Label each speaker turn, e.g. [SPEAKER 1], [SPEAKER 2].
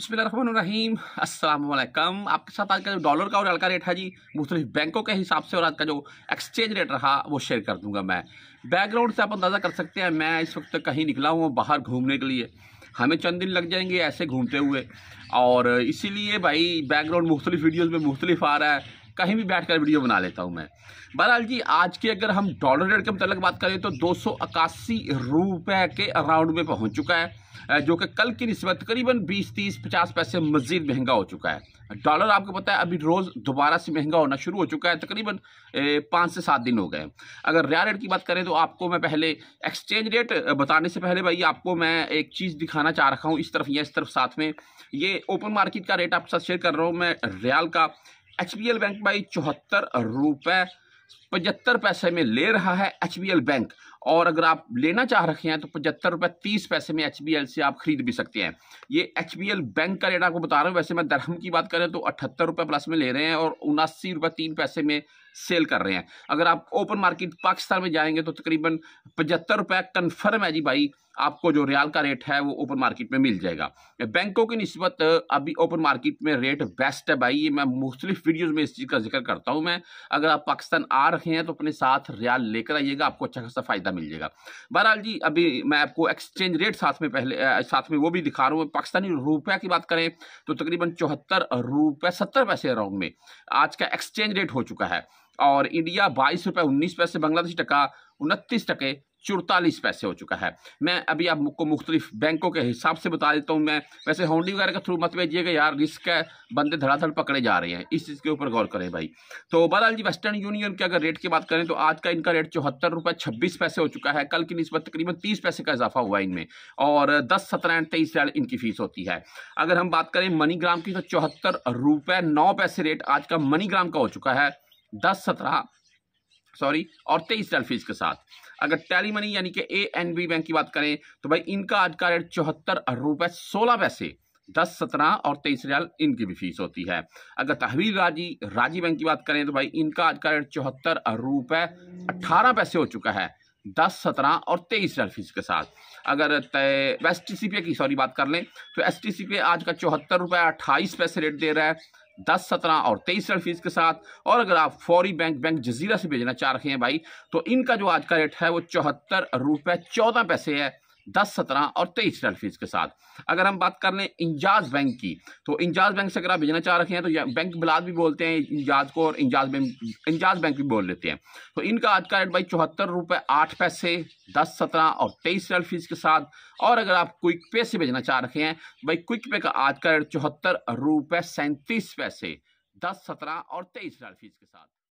[SPEAKER 1] बसमीम अल्लाम आपके साथ आज का जो डॉलर का और हल्का रेट है जी मुख्तलिफ बैंकों के हिसाब से और आज का जो एक्सचेंज रेट रहा वो शेयर कर दूंगा मैं बैकग्राउंड से आप अंदाज़ा कर सकते हैं मैं इस वक्त कहीं निकला हूँ बाहर घूमने के लिए हमें चंद दिन लग जाएंगे ऐसे घूमते हुए और इसीलिए भाई बैकग्राउंड मुख्तलिफ वीडियोज़ में मुख्तलिफ आ रहा है कहीं भी बैठकर वीडियो बना लेता हूं मैं बहरहाल जी आज की अगर हम डॉलर रेट के मतलब बात करें तो दो रुपए के अराउंड में पहुंच चुका है जो कि कल की नस्बत करीबन 20 30 50 पैसे मजीद महंगा हो चुका है डॉलर आपको पता है अभी रोज़ दोबारा से महंगा होना शुरू हो चुका है तकरीबन पाँच से सात दिन हो गए अगर रिया रेट की बात करें तो आपको मैं पहले एक्सचेंज रेट बताने से पहले भाई आपको मैं एक चीज़ दिखाना चाह रखा हूँ इस तरफ या इस तरफ साथ में ये ओपन मार्केट का रेट आपके साथ शेयर कर रहा हूँ मैं रियाल का एच बैंक भाई चौहत्तर रुपए पचहत्तर पैसे में ले रहा है एच बैंक और अगर आप लेना चाह रखे हैं तो पचहत्तर रुपए तीस पैसे में एच से आप खरीद भी सकते हैं ये एच बैंक का रेट आपको बता रहा हूँ वैसे मैं दरहम की बात करें तो अठहत्तर रुपए प्लस में ले रहे हैं और उनासी रुपए तीन पैसे में सेल कर रहे हैं अगर आप ओपन मार्केट पाकिस्तान में जाएंगे तो तकरीबन पचहत्तर रुपए कन्फर्म है जी भाई आपको जो रियाल का रेट है वो ओपन मार्केट में मिल जाएगा बैंकों की नस्बत अभी ओपन मार्केट में रेट बेस्ट है भाई ये मैं मुख्तलिफ वीडियोज़ में इस चीज़ का जिक्र करता हूँ मैं अगर आप पाकिस्तान आ रहे हैं तो अपने साथ रियाल लेकर आइएगा आपको अच्छा खासा फ़ायदा मिल जाएगा बहरहाल जी अभी मैं आपको एक्सचेंज रेट साथ में पहले साथ में वो भी दिखा रहा हूँ पाकिस्तानी रुपये की बात करें तो तकरीबन चौहत्तर रुपये सत्तर पैसे अराउंड में आज का एक्सचेंज रेट हो चुका है और इंडिया बाईस रुपये उन्नीस पैसे बांग्लादेशी टका उनतीस टके चौतालीस पैसे हो चुका है मैं अभी आपको मुख्तलिफ बैंकों के हिसाब से बता देता हूँ मैं वैसे होंडी वगैरह के थ्रू मत भेजिएगा यार रिस्क है बंदे धड़ाधड़ पकड़े जा रहे हैं इस चीज़ के ऊपर गौर करें भाई तो बहरहाल जी वेस्टर्न यूनियन के अगर रेट की बात करें तो आज का इनका रेट चौहत्तर रुपये छब्बीस पैसे हो चुका है कल की नस्बत तकरीबन तीस पैसे का इजाफा हुआ इनमें और दस सत्रह एंड तेईस इनकी फ़ीस होती है अगर हम बात करें मनीग्राम की तो चौहत्तर रुपये नौ पैसे रेट आज का मनीग्राम का हो चुका है दस सत्रह सॉरी और तेईस डेल्फीज के साथ अगर टैली मनी यानी कि ए एन बी बैंक की बात करें तो भाई इनका आज का रेट चौहत्तर रुपए सोलह पैसे दस सत्रह और तेईस रियाल इनकी भी फीस होती है अगर तहवील राजी राजी बैंक की बात करें तो भाई इनका आज का रेट चौहत्तर रुपए अट्ठारह पैसे हो चुका है दस सत्रह और तेईस रियाल फीस के साथ अगर एस टी सी पी की सॉरी बात कर लें तो एस टी सी पी आज का चौहत्तर रुपए अट्ठाईस पैसे रेट दे रहा है दस सत्रह और तेईस परसेंट फीस के साथ और अगर आप फौरी बैंक बैंक जजीरा से भेजना चाह रहे हैं भाई तो इनका जो आज का रेट है वो चौहत्तर रुपये चौदह पैसे है दस सत्रह और तेईस रेल फीस के साथ अगर हम बात कर लें इंजाज बैंक की तो इंजाज बैंक से अगर आप भेजना चाह रखे हैं तो बैंक बिलाद भी बोलते हैं इंजाज को और इंजाज बैंक इंजाज बैंक भी बोल लेते हैं तो इनका आज का रेट भाई चौहत्तर रुपये आठ पैसे दस सत्रह और तेईस रेल फीस के साथ और अगर आप क्विक पे से भेजना चाह रखे हैं भाई क्विक पे का आज का रेट चौहत्तर रुपये सैंतीस पैसे दस सत्रह और तेईस रेल फीस के साथ